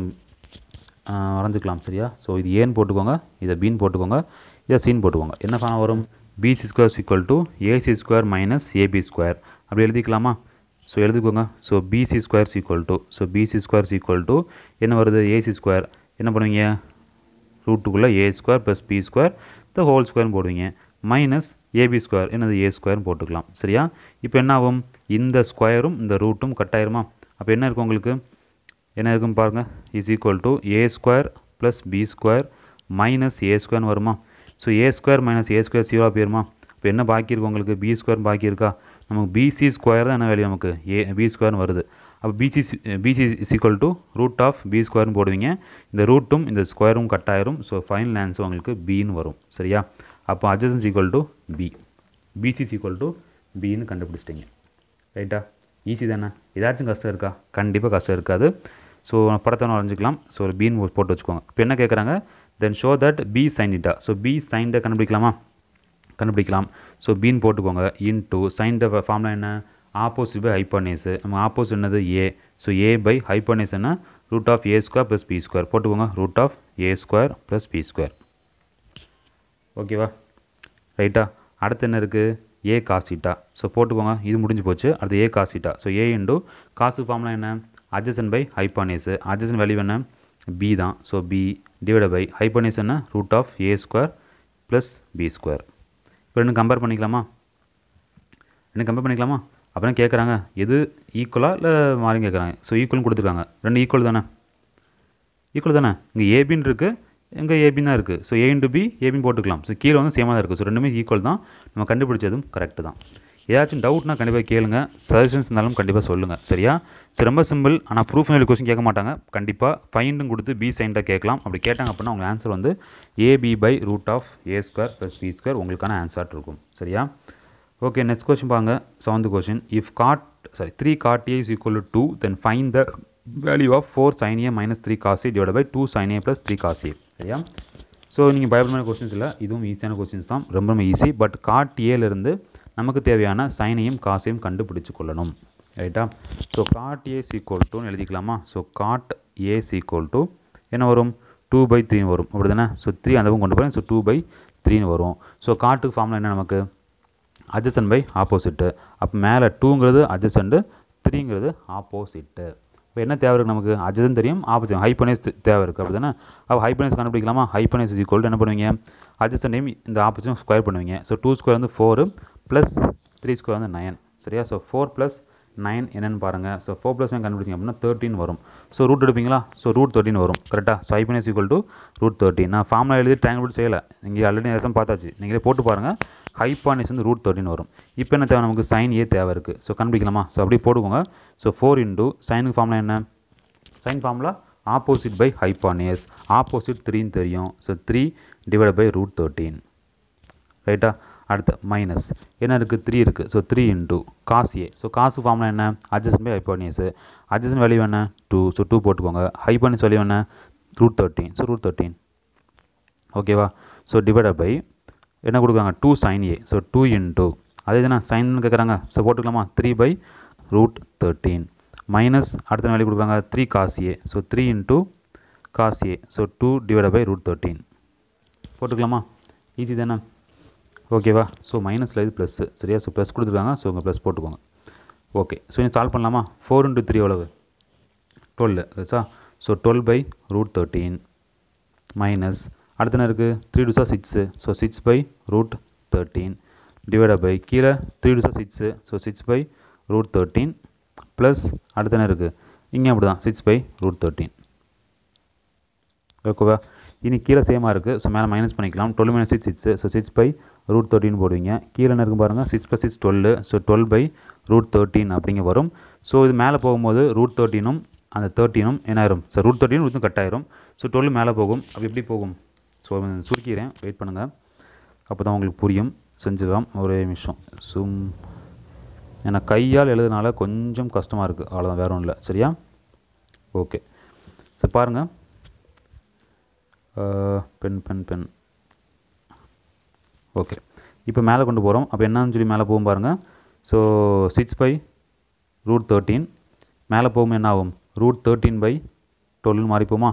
வரைஞ்சிக்கலாம் சரியா ஸோ இது ஏன் போட்டுக்கோங்க இதை பீன் போட்டுக்கோங்க இதை சீன் போட்டுக்கோங்க என்ன ஃபார்ம் வரும் BC square equal to AC square minus AB square அப்படி எழுதிக்கலாமா ஸோ எழுதிக்கோங்க so BC square equal to so BC square equal to என்ன வருது ஏசி ஸ்கொயர் என்ன பண்ணுவீங்க ரூட்டுக்குள்ளே A square plus B square இந்த ஹோல் ஸ்கொயர்னு போடுவீங்க மைனஸ் ஏபி ஸ்கொயர் என்னது ஏ ஸ்கொயர்னு போட்டுக்கலாம் சரியா இப்போ என்ன ஆகும் இந்த ஸ்கொயரும் இந்த ரூட்டும் கட் ஆயிருமா அப்போ என்ன இருக்கும் உங்களுக்கு என்ன இருக்கும் பாருங்கள் is equal to A square plus B square minus A ஸ்கொயர்னு வருமா so A square minus A square zero போயிருமா இப்போ என்ன பாக்கி இருக்கும் உங்களுக்கு பி ஸ்கொயர் பாக்கி இருக்கா நமக்கு பிசி ஸ்கொயர் தான் என்ன வேல்யூ நமக்கு ஏ பி ஸ்கொயர்னு வருது அப்போ BC BC is to root of B ஸ்கொயர்னு போடுவீங்க இந்த ரூட்டும் இந்த ஸ்கொயரும் கட் ஆயிரும் ஸோ ஃபைனல் ஆன்சர் உங்களுக்கு பின்னு வரும் சரியா அப்போ adjacent equal to B BC equal to பின்னு கண்டுபிடிச்சிட்டிங்க ரைட்டா ஈஸி தானே ஏதாச்சும் கஷ்டம் இருக்கா கண்டிப்பாக கஷ்டம் இருக்காது ஸோ படத்தை வரைஞ்சிக்கலாம் ஸோ ஒரு பீன் போட்டு வச்சுக்கோங்க இப்போ என்ன கேட்குறாங்க then show that B sine theta so B சைன்டை கண்டுபிடிக்கலாமா கண்டுபிடிக்கலாம் ஸோ பீன் போட்டுக்கோங்க இன் டூ சைன்ட ஃபார்ம்லாம் என்ன ஆப்போசிட் பை ஹைப்போனேஸு நம்ம ஆப்போசிட் என்னது ஏ ஸோ ஏ பை ஹைப்போனேஸ்னா root of A square plus B square போட்டுக்கோங்க root of A square plus B square ஓகேவா ரைட்டா அடுத்து என்ன இருக்குது ஏ காசிட்டா ஸோ போட்டுக்கோங்க இது முடிஞ்சு போச்சு அடுத்து A cos theta so A into cos ஃபார்ம்லாம் என்ன adjacent by hypotenuse adjacent value என்ன பி தான் so B divide by hypotenuse என்ன root of A square plus B square இப்போ இன்னும் கம்பேர் பண்ணிக்கலாமா இன்னும் கம்பேர் பண்ணிக்கலாமா அப்புறம் கேட்குறாங்க எது ஈக்குவலாக இல்லை மாறி கேட்குறாங்க ஸோ ஈக்குவல் கொடுத்துருக்காங்க ரெண்டு ஈக்குவல் தானே ஈக்குவல் தானே இங்கே ஏபின்னு இருக்குது இங்கே ஏபின் தான் இருக்குது ஸோ ஏன் டு பி ஏபின்னு போட்டுக்கலாம் ஸோ கீழே வந்து சேமாக தான் இருக்குது ஸோ ரெண்டுமே ஈக்குவல் தான் நம்ம கண்டுபிடிச்சதும் கரெக்டு தான் ஏதாச்சும் டவுட்னா கண்டிப்பாக கேளுங்க சஜஷன்ஸ் இருந்தாலும் கண்டிப்பாக சொல்லுங்கள் சரியா ஸோ ரொம்ப சிம்பிள் ஆனால் ப்ரூஃப் எழுதி கொஸ்டின் கேட்க மாட்டாங்க கண்டிப்பாக ஃபைண்டும் கொடுத்து பி சைண்டாக கேட்கலாம் அப்படி கேட்டாங்க அப்படின்னா உங்கள் ஆன்சர் வந்து AB by root of A square plus B square உங்களுக்கான ஆன்சர் இருக்கும் சரியா ஓகே நெக்ஸ்ட் கொஷின் பாருங்க seventh question if cot sorry three cot A is equal to then find the value of four sine A minus three cos divide by two sine A plus three cos சரியா so நீங்கள் பயப்படமான questions இல்லை இதுவும் ஈஸியான questions தான் ரொம்ப ரொம்ப easy but God ஏலேருந்து நமக்கு தேவையான சைனையும் காசையும் கண்டுபிடிச்சு கொள்ளணும் ரைட்டா ஸோ காட் ஏ சீக்வல் டூன்னு எழுதிக்கலாமா so cot A is equal two என்ன வரும் டூ பை த்ரீன்னு வரும் அப்படி தானே ஸோ த்ரீ அந்த கொண்டு போகிறேன் ஸோ டூ பை த்ரீன்னு வரும் ஸோ காட்டுக்கு ஃபார்மில் என்ன நமக்கு அட்ஜசன் பை ஆப்போசிட்டு அப்போ மேலே டூங்கிறது அட்ஜசண்ட்டு த்ரீங்கிறது ஆப்போசிட்டு இப்போ என்ன தேவை இருக்குது நமக்கு அட்ஜசன் தெரியும் ஆப்போசிட் ஹைபனேஸ் தேவை இருக்குது அப்படி தானே அப்போ ஹைப்பனைஸ் கண்டுபிடிக்கலாமா ஹைப்பனைஸ் இஸ் ஈக்குவல் என்ன பண்ணுவீங்க அட்ஜசண்டையும் இந்த ஆப்போசிட்டும் ஸ்கொயர் பண்ணுவீங்க ஸோ டூ ஸ்கொயர் வந்து ஃபோரு ப்ளஸ் த்ரீ ஸ்கொயர் வந்து நயன் சரியா ஸோ ஃபோர் ப்ளஸ் நைன் என்னென்னு பாருங்கள் ஸோ ஃபோர் ப்ளஸ் நைன் கண்டுபிடிச்சிங்க அப்படின்னா தேர்ட்டின் வரும் ஸோ ரூட் எடுப்பீங்களா ஸோ ரூட் தேர்ட்டின் வரும் கரெக்டாக so IPS equal to root thirteen நான் ஃபார்மில் எழுதி ட்ரையாங்கிள் செய்யலை நீங்கள் ஆல்ரெடி ரசம் பார்த்தாச்சு நீங்களே போட்டு பாருங்கள் ஹைப்பானிஸ் வந்து ரூட் தேர்ட்டின் வரும் இப்போ என்ன தேவை நமக்கு சைன் ஏ தேவை இருக்குது ஸோ கண்டுபிடிக்கலாமா ஸோ அப்படியே போடுவோங்க ஸோ ஃபோர் இன்டூ சைனுக்கு ஃபார்ம்லாம் என்ன sine formula opposite by hypotenuse opposite த்ரீன்னு தெரியும் so three divide by root thirteen ரைட்டா அடுத்த மைனஸ் என்ன இருக்குது த்ரீ இருக்குது ஸோ த்ரீ இன்டூ காசு ஏ ஸோ காசு ஃபார்ம்லாம் என்ன adjacent by hypotenuse adjacent value என்ன டூ ஸோ டூ போட்டுக்கோங்க ஹைப்பானியஸ் வேல்யூ என்ன root thirteen so root thirteen ஓகேவா ஸோ டிவைட் பை என்ன கொடுக்குறாங்க two sine A so two into அதே தானே சைன்னு கேட்குறாங்க ஸோ போட்டுக்கலாமா three by root thirteen minus அடுத்த வேலை கொடுக்குறாங்க three cos A so three two cos A so two divide by root thirteen போட்டுக்கலாமா ஈஸி தானே ஓகேவா ஸோ மைனஸில் இது ப்ளஸ்ஸு சரியா ஸோ ப்ளஸ் கொடுத்துருக்காங்க ஸோ உங்கள் ப்ளஸ் போட்டுக்கோங்க ஓகே ஸோ இதை சால்வ் பண்ணலாமா ஃபோர் இன்ட்டு த்ரீ எவ்வளவு டுவெல் ரைட்ஸா so twelve by root thirteen minus அடுத்து என்ன இருக்குது three two are six so six by root thirteen divided by கீழே three two are six so six by root thirteen plus அடுத்து என்ன இருக்குது இங்கே அப்படி தான் சிக்ஸ் பை ரூட் தேர்ட்டீன் ஓகேவா இனி கீழே சேமாக இருக்குது ஸோ மேலே மைனஸ் பண்ணிக்கலாம் twelve minus six six so six by root thirteen போடுவீங்க கீழே என்ன இருக்கும் பாருங்கள் six plus six twelve so twelve by root thirteen அப்படிங்க வரும் ஸோ இது மேலே போகும்போது ரூட் தேர்ட்டினும் அந்த தேர்ட்டினும் என்ன ஆயிரும் ஸோ ரூட் தேர்ட்டின் ரூட்டும் கட் ஆயிரும் ஸோ டுவெல் மேலே போகும் அப்படி எப்படி போகும் ஸோ சுருக்கிறேன் வெயிட் பண்ணுங்கள் அப்போ தான் உங்களுக்கு புரியும் செஞ்சுக்கலாம் ஒரே நிமிஷம் சும் ஏன்னா கையால் எழுதுனால கொஞ்சம் கஷ்டமாக இருக்குது அவ்வளோதான் வேறு ஒன்றும் இல்லை சரியா ஓகே சரி பாருங்கள் பெண் பெண் பெண் ஓகே இப்போ மேலே கொண்டு போகிறோம் அப்போ என்னான்னு சொல்லி மேலே போகும் பாருங்கள் so six by root thirteen மேலே போகும் என்ன ஆகும் ரூட் தேர்ட்டீன் பை டுவெல்னு மாறிப்போமா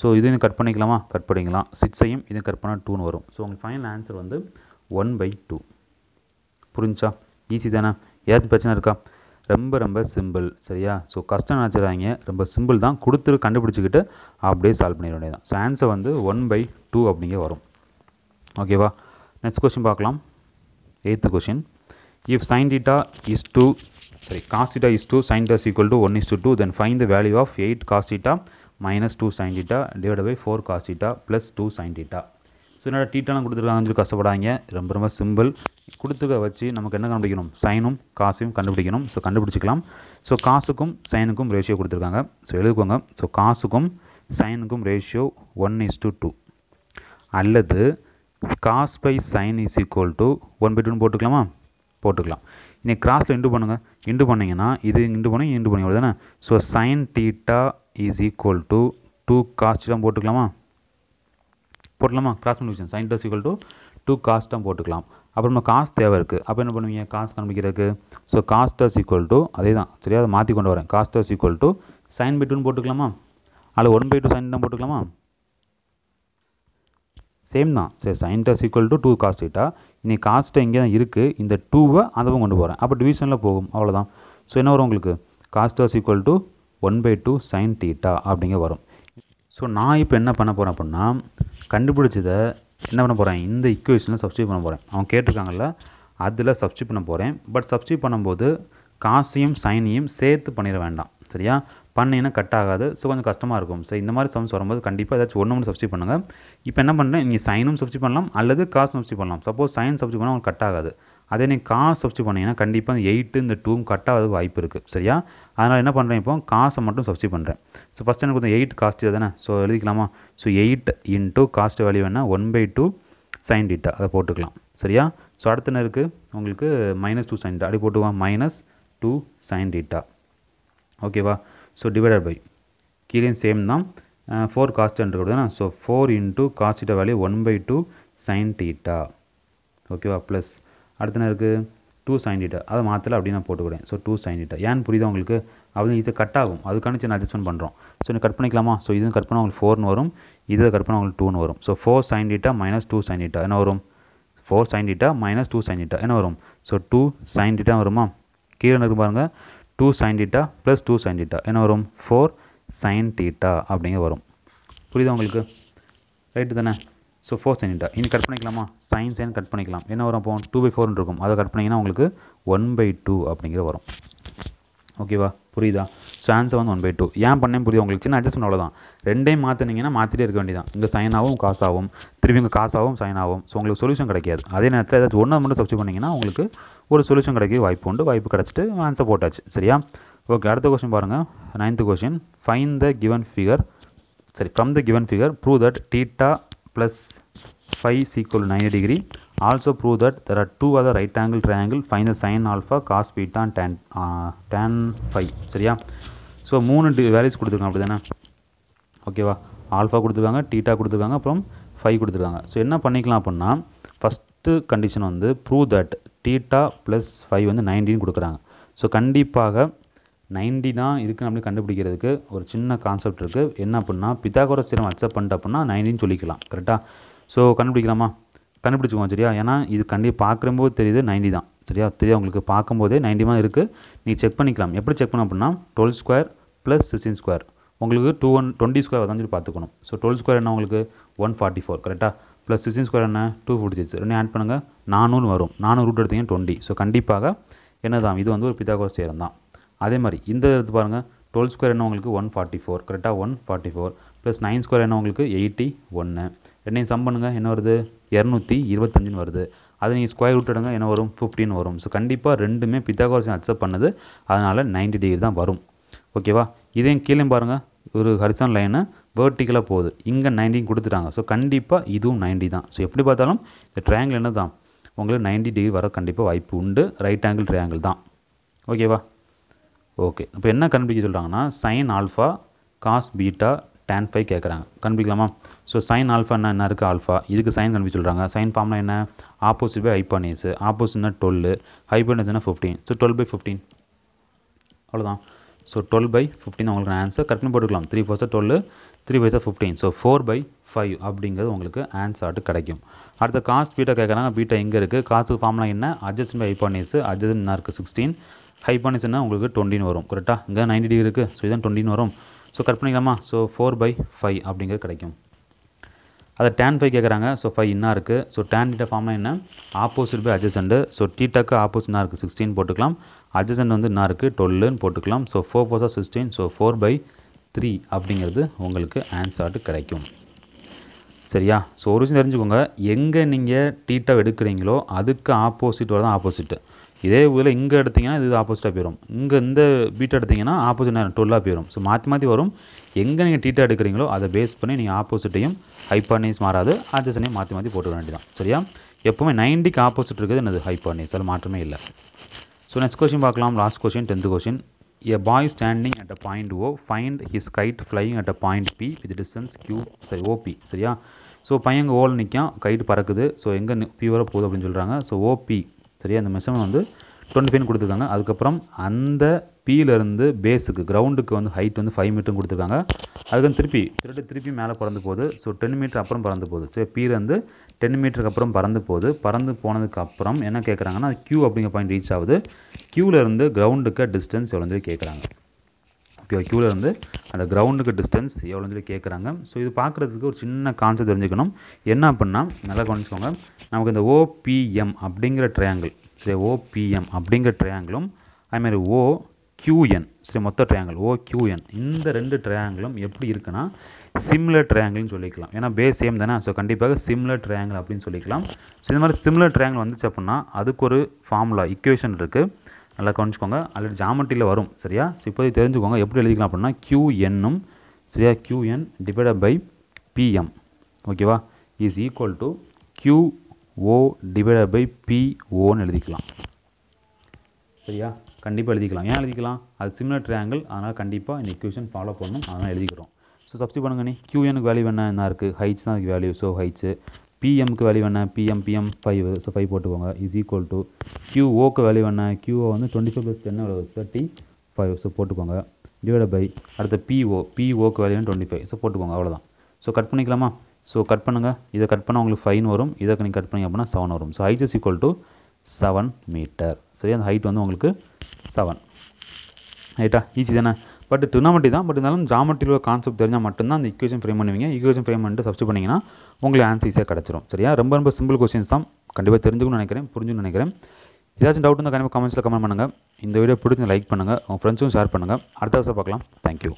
ஸோ இதையும் கட் பண்ணிக்கலாமா கட் பண்ணிக்கலாம் சிக்ஸையும் இதையும் கட் பண்ணால் டூன்னு வரும் ஸோ உங்கள் ஃபைனல் ஆன்சர் வந்து ஒன் பை டூ புரிஞ்சா ஈஸி தானே ஏதாச்சும் பிரச்சனை இருக்கா ரொம்ப ரொம்ப சிம்பிள் சரியா ஸோ கஷ்டம் நினச்சிடாங்க ரொம்ப சிம்பிள் தான் கொடுத்து கண்டுபிடிச்சிக்கிட்டு அப்படியே சால்வ் பண்ணிட தான் ஸோ ஆன்சர் வந்து ஒன் பை டூ அப்படிங்க வரும் ஓகேவா நெக்ஸ்ட் கொஷின் பார்க்கலாம் eighth question if sine theta is to சரி cos theta is to sine theta equal to one is to two then find the value of eight cos theta minus two sine theta divide by four cos theta plus two sine theta so என்னோட டீட்டாலாம் கொடுத்துருக்காங்கன்னு சொல்லி கஷ்டப்படாங்க ரொம்ப ரொம்ப simple கொடுத்துக்க வச்சு நமக்கு என்ன கண்டுபிடிக்கணும் சைனும் காசையும் கண்டுபிடிக்கணும் ஸோ கண்டுபிடிச்சிக்கலாம் ஸோ காசுக்கும் சைனுக்கும் ரேஷியோ கொடுத்துருக்காங்க ஸோ எழுதுக்கோங்க ஸோ காசுக்கும் சைனுக்கும் ratio one is to two அல்லது cos by sine is equal to one by டூன்னு போட்டுக்கலாமா போட்டுக்கலாம் நீங்கள் கிராஸில் இண்டு பண்ணுங்கள் இண்டு பண்ணிங்கன்னா இது இண்டு பண்ணி இண்டு பண்ணி தானே so sine theta is equal to two காஸ்ட்லாம் போட்டுக்கலாமா போட்டலாமா கிராஸ் முடிச்சு sine does equal to two காஸ்ட்டாக போட்டுக்கலாம் அப்புறமா காசு தேவை இருக்குது அப்போ என்ன பண்ணுவீங்க காசு கண்டுபிடிக்கிறதுக்கு ஸோ காஸ்டஸ் ஈக்குவல் டு அதே தான் சரியாக அதை மாற்றி கொண்டு வரேன் cos theta equal to sine by டூன்னு போட்டுக்கலாமா அதில் ஒன் பை டூ சைன் தான் போட்டுக்கலாமா சேம் தான் சரி sine does equal to two cos theta இனி காஸ்ட்டை இங்கே தான் இருக்குது இந்த டூவை அதுவும் கொண்டு போகிறேன் அப்போ டிவிஷனில் போகும் அவ்வளோதான் ஸோ என்ன வரும் உங்களுக்கு cos theta's equal to one by two sine theta அப்படிங்க வரும் ஸோ நான் இப்போ என்ன பண்ண போகிறேன் அப்படின்னா கண்டுபிடிச்சதை என்ன பண்ண போகிறேன் இந்த இக்குவேஷனில் சப்ஸ்டியூட் பண்ண போகிறேன் அவன் கேட்டிருக்காங்கல்ல அதில் சப்ஸ்டியூட் பண்ண போகிறேன் பட் சப்ஸ்டியூட் பண்ணும்போது காசையும் சைனையும் சேர்த்து பண்ணிட வேண்டாம் சரியா பண்ணிங்கன்னா கட் ஆகாது ஸோ கொஞ்சம் கஷ்டமாக இருக்கும் ஸோ இந்த மாதிரி சம்ஸ் வரும்போது கண்டிப்பாக ஏதாச்சும் ஒன்று ஒன்று சப்ஸ்டி பண்ணுங்கள் இப்போ என்ன பண்ணுறேன் நீங்கள் சைனும் சப்ஸ்டி பண்ணலாம் அல்லது காசும் சப்ஸ்டி பண்ணலாம் சப்போஸ் சைன் சப்ஸ்டி பண்ணால் உங்களுக்கு கட் ஆகாது அதே நீங்கள் காசு சப்ஸ்டி பண்ணிங்கன்னா கண்டிப்பாக இந்த எயிட்டு இந்த டூவும் கட் ஆகிறதுக்கு வாய்ப்பு இருக்குது சரியா அதனால் என்ன பண்ணுறேன் இப்போ காசை மட்டும் சப்ஸ்டி பண்ணுறேன் ஸோ ஃபஸ்ட் எனக்கு கொஞ்சம் எயிட் காஸ்ட் தானே ஸோ எழுதிக்கலாமா so eight into cos value என்ன one by two sine theta அதை போட்டுக்கலாம் சரியா ஸோ அடுத்த நேருக்கு உங்களுக்கு மைனஸ் டூ சைன் டீட்டா அப்படி போட்டுக்குவோம் மைனஸ் டூ சைன் டீட்டா ஓகேவா ஸோ டிவைடட் பை கீழேயும் சேம் தான் ஃபோர் காஸ்ட் என்று கொடுத்தேன் so four into cos theta value one by two sine theta ஓகேவா ப்ளஸ் அடுத்து என்ன இருக்குது டூ சைன் டீட்டா அதை மாற்றலை அப்படி நான் போட்டுக்கிறேன் ஸோ டூ சைன் டீட்டா ஏன் புரியுது உங்களுக்கு அது ஈஸியாக கட் ஆகும் அதுக்கான சின்ன அட்ஜஸ்ட்மெண்ட் பண்ணுறோம் ஸோ நீங்கள் கட் பண்ணிக்கலாமா ஸோ இதுவும் கட் பண்ணால் உங்களுக்கு ஃபோர்னு வரும் இதை கட் பண்ணால் உங்களுக்கு டூன்னு வரும் so four sine theta minus two sine theta என்ன வரும் four sine theta minus two sine theta என்ன வரும் ஸோ டூ சைன் டீட்டா வருமா கீழே இருக்கு பாருங்கள் two sine theta plus two sine theta என்ன வரும் ஃபோர் சைன் டீட்டா அப்படிங்க வரும் புரியுதா உங்களுக்கு ரைட்டு தானே ஸோ ஃபோர் சைன் டீட்டா இனி கட் பண்ணிக்கலாமா சைன் சைன் கட் பண்ணிக்கலாம் என்ன வரும் அப்போ டூ பை ஃபோர்னு இருக்கும் அதை கட் பண்ணிங்கன்னா உங்களுக்கு ஒன் பை டூ அப்படிங்கிற வரும் ஓகேவா புரியுதா ஸோ ஆன்சர் வந்து ஒன் பை டூ ஏன் பண்ணேன் புரியுது உங்களுக்கு சின்ன பண்ண அவ்வளோதான் ரெண்டையும் மாற்றினீங்கன்னா மாற்றிட்டே இருக்க வேண்டியதான் இங்கே சைனாகவும் காசாகும் திரும்பி இங்கே காசாகவும் ஆகும் ஸோ உங்களுக்கு சொல்யூஷன் கிடைக்காது அதே நேரத்தில் ஏதாச்சும் ஒன்று மட்டும் சப்ஜெக்ட் பண்ணிங்கன்னா உங்களுக்கு ஒரு சொல்யூஷன் கிடைக்க வாய்ப்பு உண்டு வாய்ப்பு கிடச்சிட்டு ஆன்சர் போட்டாச்சு சரியா ஓகே அடுத்த கொஸ்டின் பாருங்கள் ninth question find the given figure சரி from the given figure prove that theta plus five is equal nine degree also prove that there are two other right angle triangle find the sine alpha cos beta tan tan five சரியா so மூணு the values கொடுத்துருக்காங்க அப்படி தானே ஓகேவா alpha கொடுத்துருக்காங்க theta கொடுத்துருக்காங்க அப்புறம் five கொடுத்துருக்காங்க ஸோ என்ன பண்ணிக்கலாம் அப்படின்னா ஃபஸ்ட்டு கண்டிஷன் வந்து prove that theta plus five வந்து நைன்டின்னு கொடுக்குறாங்க ஸோ கண்டிப்பாக நைன்டி தான் இருக்குது அப்படின்னு கண்டுபிடிக்கிறதுக்கு ஒரு சின்ன கான்செப்ட் இருக்குது என்ன அப்படின்னா பித்தாகோர சிரம் அக்செப்ட் பண்ணிட்டு அப்படின்னா நைன்டின்னு சொல்லிக்கலாம் கரெக்டாக ஸோ கண்டுபிடிக்கலாமா கண்டுபிடிச்சிக்குவோம் சரியா ஏன்னா இது கண்டிப்பாக பார்க்குறம்போது தெரியுது நைன்டி தான் சரியா தெரியும் உங்களுக்கு பார்க்கும்போதே நைன்டி தான் இருக்குது நீங்கள் செக் பண்ணிக்கலாம் எப்படி செக் பண்ணோம் அப்படின்னா twelve square plus sixteen square உங்களுக்கு டூ ஒன் டுவெண்ட்டி ஸ்கொயர் வந்து சொல்லி பார்த்துக்கணும் ஸோ டுவெல் ஸ்கொயர் என்ன உங்களுக்கு ஒன் ஃபார்ட்டி ஃபோர் கரெக்டாக ப்ளஸ் சிக்ஸ்டின் ஸ்கொயர் என்ன டூ ஃபிஃப்டி சிக்ஸ் ரெண்டு ஆட் பண்ணுங்கள் நானூறு வரும் நானூறு ரூட் எடுத்தீங்கன்னா டுவெண்ட்டி ஸோ கண்டிப்பாக என்ன தான் இது வந்து ஒரு பித்தாகோஸ் சேரம் தான் அதே மாதிரி இந்த எடுத்து பாருங்கள் டுவெல் ஸ்கொயர் என்ன உங்களுக்கு ஒன் ஃபார்ட்டி ஃபோர் கரெக்டாக one forty four plus nine square என்ன உங்களுக்கு எயிட்டி ஒன்று ரெண்டையும் சம் பண்ணுங்கள் என்ன வருது இரநூத்தி இருபத்தஞ்சுன்னு வருது அது நீங்கள் ஸ்கொயர் ரூட் எடுங்க என்ன வரும் ஃபிஃப்டின்னு வரும் ஸோ கண்டிப்பாக ரெண்டுமே பித்தாகோரஸ் அக்செப்ட் பண்ணுது அதனால் நைன்டி டிகிரி தான் வரும் ஓகேவா இதையும் கீழே பாருங்கள் ஒரு ஹரிசான் லைனை வேர்ட்டிக்கலாக போகுது இங்கே நைன்டின்னு கொடுத்துட்டாங்க ஸோ கண்டிப்பாக இதுவும் நைன்டி தான் ஸோ எப்படி பார்த்தாலும் இந்த ட்ரையாங்கிள் என்ன தான் உங்களுக்கு நைன்டி டிகிரி வர கண்டிப்பாக வாய்ப்பு உண்டு ரைட் ஆங்கிள் ட்ரையாங்கிள் தான் ஓகேவா ஓகே இப்போ என்ன கண்டுபிடிக்க சொல்கிறாங்கன்னா sine alpha cos beta tan five கேட்குறாங்க கண்டுபிடிக்கலாமா ஸோ சைன் ஆல்ஃபா என்ன இருக்குது ஆல்ஃபா இதுக்கு சைன் கண்டுபிடிச்சு சொல்கிறாங்க சைன் ஃபார்ம்னா என்ன ஆப்போசிட் பை ஹைப்பானேஸு ஆப்போசிட்னா டுவெல் ஹைப்பானேஸ்னா fifteen so twelve by fifteen அவ்வளோதான் ஸோ டுவெல் பை ஃபிஃப்டின் உங்களுக்கு ஆன்சர் கரெக்டாக போட்டுக்கலாம் த்ரீ ஃபோர்ஸாக டுவெல் த்ரீ பைசா fifteen so four by five அப்படிங்கிறது உங்களுக்கு ஆன்சர்ட்டு கிடைக்கும் அடுத்த காஸ்ட் பீட்டா கேட்குறாங்க பீட்டா எங்கே இருக்குது காசுக்கு ஃபார்ம்லாம் என்ன அட்ஜஸ்ட் பை ஹைபானிஸ் அட்ஜஸ்ட் என்ன இருக்குது சிக்ஸ்டீன் ஹைபானிஸ் என்ன உங்களுக்கு டுவெண்ட்டின்னு வரும் கரெக்டாக இங்கே நைன்டி டிகிரி இருக்குது ஸோ இதான் டுவெண்ட்டின்னு வரும் ஸோ கரெக்ட் பண்ணிக்கலாமா ஸோ ஃபோர் பை ஃபைவ் அப்படிங்கிறது கிடைக்கும் அதை டேன் ஃபைவ் கேட்குறாங்க ஸோ ஃபைவ் இன்னா இருக்குது ஸோ டேன் டீட்டா ஃபார்ம்னா என்ன ஆப்போசிட் பை அட்ஜஸ்டண்ட்டு ஸோ டீட்டாக்கு ஆப்போசிட்னா இருக்குது சிக்ஸ்டீன் போட்டுக்கலாம் அட்ஜசன்ட் வந்து என்ன இருக்குது டொல்லுன்னு போட்டுக்கலாம் ஸோ ஃபோர் போஸா sixteen so four by three அப்படிங்கிறது உங்களுக்கு ஆன்சர்ட்டு கிடைக்கும் சரியா ஸோ ஒரு விஷயம் தெரிஞ்சுக்கோங்க எங்கே நீங்கள் டீட்டாக எடுக்கிறீங்களோ அதுக்கு ஆப்போசிட் தான் ஆப்போசிட்டு இதே இதில் இங்கே எடுத்திங்கன்னா இது ஆப்போசிட்டாக போயிடும் இங்கே இந்த பீட்டை எடுத்திங்கன்னா ஆப்போசிட் டொல்லாக போயிடும் ஸோ மாற்றி மாற்றி வரும் எங்கே நீங்கள் டீட்டாக எடுக்கிறீங்களோ அதை பேஸ் பண்ணி நீங்கள் ஆப்போசிட்டையும் ஹைப்பார்னீஸ் மாறாது அட்ஜஸ்டனையும் மாற்றி மாற்றி போட்டு வேண்டியதான் சரியா எப்போவுமே நைன்டிக்கு ஆப்போசிட் இருக்குது என்னது ஹைப்பானிஸ் அதில் மாற்றமே இல்லை ஸோ நெக்ஸ்ட் கொஸ்டின் பார்க்கலாம் last question tenth question a boy standing at a point O find his kite flying at a point P with distance Q சரி ஓபி சரியா ஸோ பையன் ஓல் நிற்கும் கைட்டு பறக்குது ஸோ எங்கே பியூராக போகுது அப்படின்னு சொல்கிறாங்க ஸோ ஓபி சரியா இந்த மெஷர்மெண்ட் வந்து டுவெண்ட்டி ஃபைன் கொடுத்துருக்காங்க அதுக்கப்புறம் அந்த பீலேருந்து பேஸுக்கு கிரவுண்டுக்கு வந்து ஹைட் வந்து ஃபைவ் மீட்டரும் கொடுத்துருக்காங்க அதுக்கு திருப்பி திருட்டு திருப்பி மேலே பறந்து போகுது ஸோ டென் மீட்டர் அப்புறம் பறந்து போகுது ஸோ பீலேருந்து டென் மீட்டருக்கு அப்புறம் பறந்து போகுது பறந்து போனதுக்கு அப்புறம் என்ன கேட்குறாங்கன்னா க்யூ அப்படிங்கிற பாயிண்ட் ரீச் ஆகுது இருந்து கிரவுண்டுக்கு டிஸ்டன்ஸ் எவ்வளோ சொல்லி கேட்குறாங்க ஓகே இருந்து அந்த கிரவுண்டுக்கு டிஸ்டன்ஸ் எவ்வளோ சொல்லி கேட்குறாங்க ஸோ இது பார்க்குறதுக்கு ஒரு சின்ன கான்செப்ட் தெரிஞ்சுக்கணும் என்ன அப்படின்னா நல்லா கவனிச்சுக்கோங்க நமக்கு இந்த ஓபிஎம் அப்படிங்கிற ட்ரையாங்கிள் சரி ஓபிஎம் அப்படிங்கிற ட்ரையாங்கிளும் அதுமாதிரி ஓ கியூஎன் சரி மொத்த ட்ரையாங்கிள் ஓ இந்த ரெண்டு ட்ரையாங்கிளும் எப்படி இருக்குன்னா சிம்லர் ட்ரையாங்கிள்னு சொல்லிக்கலாம் ஏன்னா பேஸ் சேம் தானே ஸோ கண்டிப்பாக சிம்லர் ட்ரையாங்கிள் அப்படின்னு சொல்லிக்கலாம் ஸோ இந்த மாதிரி சிம்லர் ட்ரையாங்கிள் வந்துச்சு அப்படின்னா அதுக்கு ஒரு ஃபார்முலா இக்குவேஷன் இருக்குது நல்லா கவனிச்சிக்கோங்க அல்லது ஜாமெட்ரியில் வரும் சரியா ஸோ இப்போதைக்கு தெரிஞ்சுக்கோங்க எப்படி எழுதிக்கலாம் அப்படின்னா கியூஎன்னும் சரியா கியூஎன் டிவைடட் பை பிஎம் ஓகேவா is equal to QO divided by பிஓன்னு எழுதிக்கலாம் சரியா கண்டிப்பாக எழுதிக்கலாம் ஏன் எழுதிக்கலாம் அது சிமிலர் ட்ரையாங்கிள் அதனால் கண்டிப்பாக இந்த இக்குவேஷன் ஃபாலோ பண்ணணும் அதனால் எழுதிக்கிறோம் ஸோ சப்ஸ்டி பண்ணுங்க நீ கியூஎனுக்கு வேல்யூ என்ன என்ன இருக்குது ஹைட்ஸ் தான் அதுக்கு வேல்யூ ஸோ ஹைட்ஸு பிஎம்க்கு வேல்யூ என்ன PM PM five so five போட்டுக்கோங்க இஸ் ஈக்குவல் டு ஓக்கு வேல்யூ என்ன கியூஓ வந்து twenty five plus ten thirty five so போட்டுக்கோங்க டிவைட் பை அடுத்த பிஓ பிஓக்கு வேல்யூ டுவெண்ட்டி ஃபைவ் ஸோ போட்டுக்கோங்க அவ்வளோதான் ஸோ கட் பண்ணிக்கலாமா ஸோ கட் பண்ணுங்கள் இதை கட் பண்ணால் உங்களுக்கு ஃபைன் வரும் இதை நீங்கள் கட் பண்ணி அப்படின்னா செவன் வரும் so is equal to seven metre சரி அந்த ஹைட் வந்து உங்களுக்கு செவன் ஹைட்டா ஈஸி தானே பட் ட்ரினாமெட்ரி தான் பட் இருந்தாலும் ஜாமெட்ரியில் கான்செப்ட் தெரிஞ்சால் மட்டும்தான் அந்த இக்குவேஷன் ஃப்ரேம் பண்ணுவீங்க இக்குவேஷன் ஃப்ரேம் பண்ணிட்டு சப்ஸ்ட் பண்ணிங்கன்னா உங்களுக்கு ஆன்சர் ஈஸியாக கிடச்சிரும் சரியா ரொம்ப ரொம்ப சிம்பிள் கொஸ்டின்ஸ் தான் கண்டிப்பாக தெரிஞ்சுக்கணும்னு நினைக்கிறேன் புரிஞ்சுன்னு நினைக்கிறேன் ஏதாச்சும் டவுட் இருந்தால் கண்டிப்பாக கமெண்ட்ஸில் கமெண்ட் பண்ணுங்கள் இந்த வீடியோ பிடிச்சி லைக் பண்ணுங்கள் உங்கள் ஃப்ரெண்ட்ஸும் ஷேர் பண்ணுங்கள் அடுத்த வருஷம் பார்க்கலாம் தேங்க்யூ